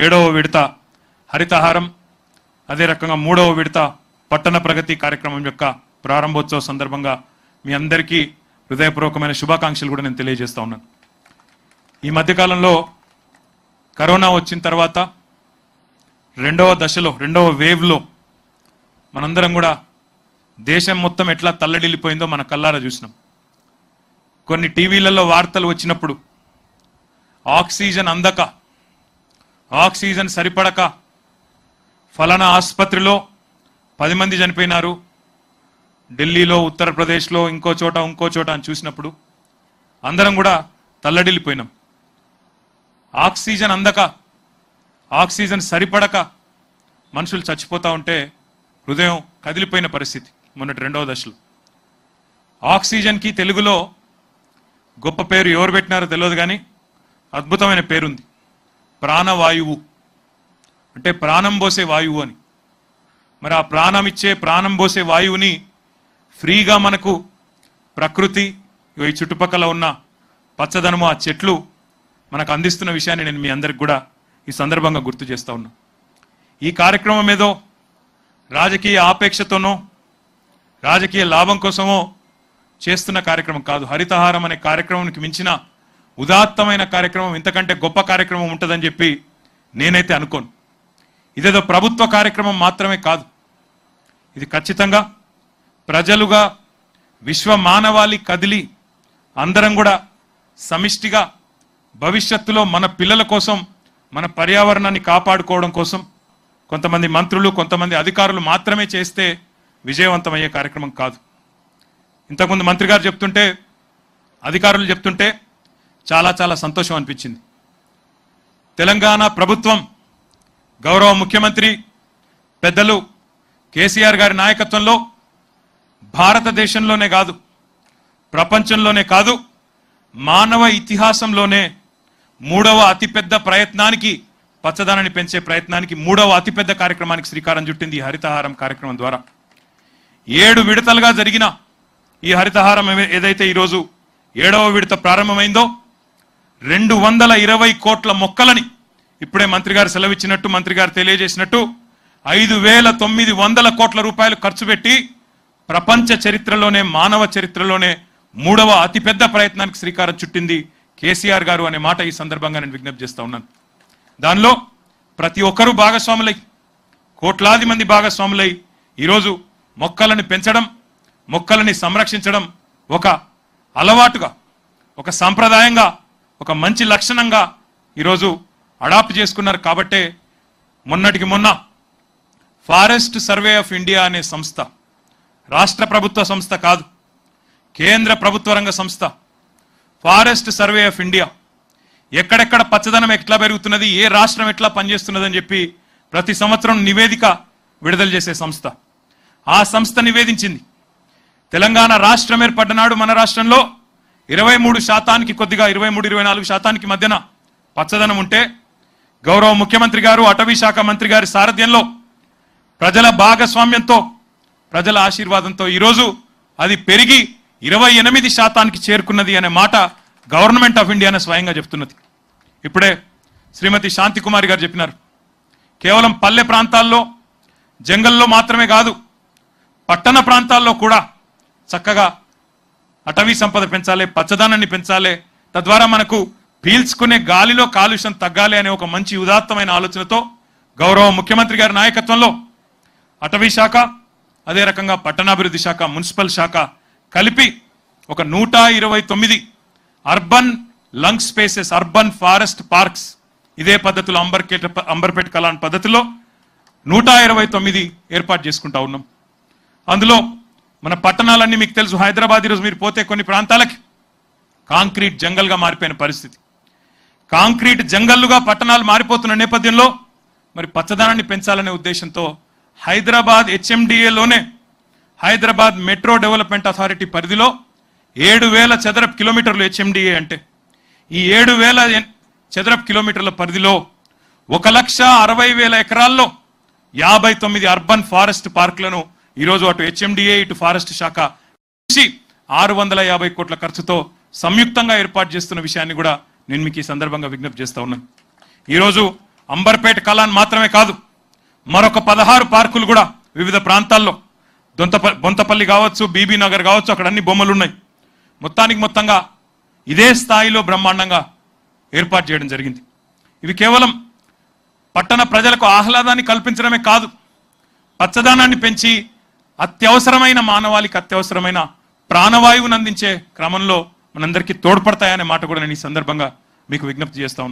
ఏడవ విడత హరితహారం అదే రకంగా మూడవ విడత పట్టణ ప్రగతి కార్యక్రమం యొక్క ప్రారంభోత్సవ సందర్భంగా మీ అందరికీ హృదయపూర్వకమైన శుభాకాంక్షలు కూడా నేను తెలియజేస్తా ఉన్నాను ఈ మధ్యకాలంలో కరోనా వచ్చిన తర్వాత రెండవ దశలో రెండవ వేవ్లో మనందరం కూడా దేశం మొత్తం ఎట్లా తల్లడిల్లిపోయిందో మన కల్లారా చూసినాం కొన్ని టీవీలలో వార్తలు వచ్చినప్పుడు ఆక్సిజన్ అందక ఆక్సిజన్ సరిపడక ఫలానా ఆసుపత్రిలో పది మంది చనిపోయినారు ఢిల్లీలో ఉత్తరప్రదేశ్లో ఇంకో చోట ఇంకో చోట అని చూసినప్పుడు అందరం కూడా తల్లడిల్లిపోయినాం ఆక్సిజన్ అందక ఆక్సిజన్ సరిపడక మనుషులు చచ్చిపోతూ ఉంటే హృదయం కదిలిపోయిన పరిస్థితి మొన్నటి రెండవ దశలో ఆక్సిజన్కి తెలుగులో గొప్ప పేరు ఎవరు పెట్టినారో తెలియదు కానీ అద్భుతమైన పేరుంది ప్రాణవాయువు అంటే ప్రాణం పోసే వాయువు అని మరి ఆ ప్రాణం ఇచ్చే ప్రాణం పోసే వాయువుని ఫ్రీగా మనకు ప్రకృతి ఈ చుట్టుపక్కల ఉన్న పచ్చదనము ఆ చెట్లు మనకు అందిస్తున్న విషయాన్ని నేను మీ అందరికి కూడా ఈ సందర్భంగా గుర్తు చేస్తా ఉన్నా ఈ కార్యక్రమం ఏదో రాజకీయ ఆపేక్షతోనో రాజకీయ లాభం కోసమో చేస్తున్న కార్యక్రమం కాదు హరితహారం అనే కార్యక్రమానికి మించిన ఉదాత్తమైన కార్యక్రమం ఇంతకంటే గొప్ప కార్యక్రమం ఉంటుందని చెప్పి నేనైతే అనుకోను ఇదేదో ప్రభుత్వ కార్యక్రమం మాత్రమే కాదు ఇది ఖచ్చితంగా ప్రజలుగా విశ్వ మానవాళి కదిలి అందరం కూడా సమిష్టిగా భవిష్యత్తులో మన పిల్లల కోసం మన పర్యావరణాన్ని కాపాడుకోవడం కోసం కొంతమంది మంత్రులు కొంతమంది అధికారులు మాత్రమే చేస్తే విజయవంతమయ్యే కార్యక్రమం కాదు ఇంతకుముందు మంత్రి గారు చెప్తుంటే అధికారులు చెప్తుంటే చాలా చాలా సంతోషం అనిపించింది తెలంగాణ ప్రభుత్వం గౌరవ ముఖ్యమంత్రి పెద్దలు కేసీఆర్ గారి నాయకత్వంలో భారతదేశంలోనే కాదు ప్రపంచంలోనే కాదు మానవ ఇతిహాసంలోనే మూడవ అతిపెద్ద ప్రయత్నానికి పచ్చదనాన్ని పెంచే ప్రయత్నానికి మూడవ అతిపెద్ద కార్యక్రమానికి శ్రీకారం చుట్టింది ఈ హరితహారం కార్యక్రమం ద్వారా ఏడు విడతలుగా జరిగిన ఈ హరితహారం ఏదైతే ఈరోజు ఏడవ విడత ప్రారంభమైందో రెండు వందల ఇరవై కోట్ల మొక్కలని ఇప్పుడే మంత్రి గారు సెలవిచ్చినట్టు మంత్రి గారు తెలియజేసినట్టు ఐదు వేల తొమ్మిది వందల కోట్ల రూపాయలు ఖర్చు పెట్టి ప్రపంచ చరిత్రలోనే మానవ చరిత్రలోనే మూడవ అతిపెద్ద ప్రయత్నానికి శ్రీకారం చుట్టింది కేసీఆర్ గారు అనే మాట ఈ సందర్భంగా నేను విజ్ఞప్తి చేస్తా ఉన్నాను దానిలో ప్రతి ఒక్కరూ భాగస్వాములై కోట్లాది మంది భాగస్వాములై ఈరోజు మొక్కలను పెంచడం మొక్కలని సంరక్షించడం ఒక అలవాటుగా ఒక సాంప్రదాయంగా ఒక మంచి లక్షణంగా ఈరోజు అడాప్ట్ చేసుకున్నారు కాబట్టే మొన్నటికి మొన్న ఫారెస్ట్ సర్వే ఆఫ్ ఇండియా అనే సంస్థ రాష్ట్ర ప్రభుత్వ సంస్థ కాదు కేంద్ర ప్రభుత్వ రంగ సంస్థ ఫారెస్ట్ సర్వే ఆఫ్ ఇండియా ఎక్కడెక్కడ పచ్చదనం ఎట్లా పెరుగుతున్నది ఏ రాష్ట్రం ఎట్లా పనిచేస్తున్నదని చెప్పి ప్రతి సంవత్సరం నివేదిక విడుదల చేసే సంస్థ ఆ సంస్థ నివేదించింది తెలంగాణ రాష్ట్రం ఏర్పడ్డనాడు మన రాష్ట్రంలో ఇరవై మూడు శాతానికి కొద్దిగా ఇరవై మూడు ఇరవై నాలుగు శాతానికి మధ్యన పచ్చదనం ఉంటే గౌరవ ముఖ్యమంత్రి గారు అటవీ శాఖ మంత్రి గారి సారథ్యంలో ప్రజల భాగస్వామ్యంతో ప్రజల ఆశీర్వాదంతో ఈరోజు అది పెరిగి ఇరవై ఎనిమిది శాతానికి చేరుకున్నది అనే మాట గవర్నమెంట్ ఆఫ్ ఇండియానే స్వయంగా చెప్తున్నది ఇప్పుడే శ్రీమతి శాంతికుమారి గారు చెప్పినారు కేవలం పల్లె ప్రాంతాల్లో జంగల్లో మాత్రమే కాదు పట్టణ ప్రాంతాల్లో కూడా చక్కగా అటవీ సంపద పెంచాలి పచ్చదనాన్ని పెంచాలి తద్వారా మనకు పీల్చుకునే గాలిలో కాలుష్యం తగ్గాలి అనే ఒక మంచి ఉదాత్తమైన ఆలోచనతో గౌరవ ముఖ్యమంత్రి గారి నాయకత్వంలో అటవీ శాఖ అదే రకంగా పట్టణాభివృద్ధి శాఖ మున్సిపల్ శాఖ కలిపి ఒక నూట ఇరవై తొమ్మిది urban lung spaces urban forest parks ఇదే పద్ధతిలో అంబర్కేట అంబర్పేట కలాన్ పద్ధతిలో నూట ఇరవై తొమ్మిది ఏర్పాటు చేసుకుంటా ఉన్నాం అందులో మన పట్టణాలన్నీ మీకు తెలుసు హైదరాబాద్ ఈరోజు మీరు పోతే కొన్ని ప్రాంతాలకి కాంక్రీట్ జంగల్గా మారిపోయిన పరిస్థితి కాంక్రీట్ జంగల్లుగా పట్టణాలు మారిపోతున్న నేపథ్యంలో మరి పచ్చదనాన్ని పెంచాలనే ఉద్దేశంతో హైదరాబాద్ హెచ్ఎండిఏలోనే హైదరాబాద్ మెట్రో డెవలప్మెంట్ అథారిటీ పరిధిలో ఏడు వేల చదరపు కిలోమీటర్లు హెచ్ఎండిఏ అంటే ఈ ఏడు వేల చదరపు కిలోమీటర్ల పరిధిలో ఒక లక్ష అరవై వేల ఎకరాల్లో యాభై తొమ్మిది అర్బన్ ఫారెస్ట్ పార్కులను ఈరోజు అటు హెచ్ఎండిఏ ఇటు ఫారెస్ట్ శాఖ కలిసి ఆరు వందల యాభై కోట్ల ఖర్చుతో సంయుక్తంగా ఏర్పాటు చేస్తున్న విషయాన్ని కూడా నేను మీకు ఈ సందర్భంగా విజ్ఞప్తి చేస్తా ఉన్నాను ఈరోజు అంబర్పేట కళాన్ మాత్రమే కాదు మరొక పదహారు పార్కులు కూడా వివిధ ప్రాంతాల్లో దొంత బొంతపల్లి కావచ్చు బీబీ నగర్ కావచ్చు అక్కడ అన్ని బొమ్మలు ఉన్నాయి మొత్తానికి మొత్తంగా ఇదే స్థాయిలో బ్రహ్మాండంగా ఏర్పాటు చేయడం జరిగింది ఇవి కేవలం పట్టణ ప్రజలకు ఆహ్లాదాన్ని కల్పించడమే కాదు పచ్చదనాన్ని పెంచి అత్యవసరమైన మానవాళికి అత్యవసరమైన ప్రాణవాయువును అందించే క్రమంలో మనందరికీ తోడ్పడతాయనే మాట కూడా నేను ఈ సందర్భంగా మీకు విజ్ఞప్తి చేస్తా